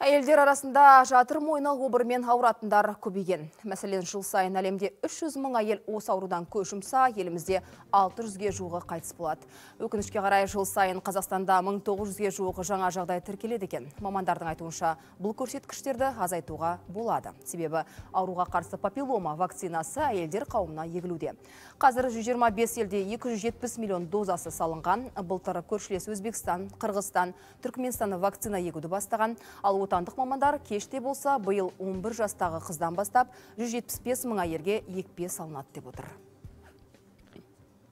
Әйелдер арасында жатыр мойны обырмен ауыратындар көбеген. Мәселен, жыл сайын әлемде 300 мың әйел осы аурудан көз елімізде 600-ге жуығы қайтыс болады. Өкінішке қарай жыл сайын Қазақстанда 1900-ге жуығы жаңа жағдай тіркеледі екен. Мамандардың айтуынша, бұл көрсеткіштерді азайтуға болады. Себебі ауруға қарсы папиллома вакцинасы әйелдер қауымына егілуде. Қазір 125 елде 270 миллион дозасы салынған, былтыр көршілес Өзбекстан, Қырғызстан, Түркменстан вакцина егуді бастаған, ал отандық мамандар кеште болса бұйыл 11 жастағы қыздан бастап 175 мұңайерге екпе салынады деп отыр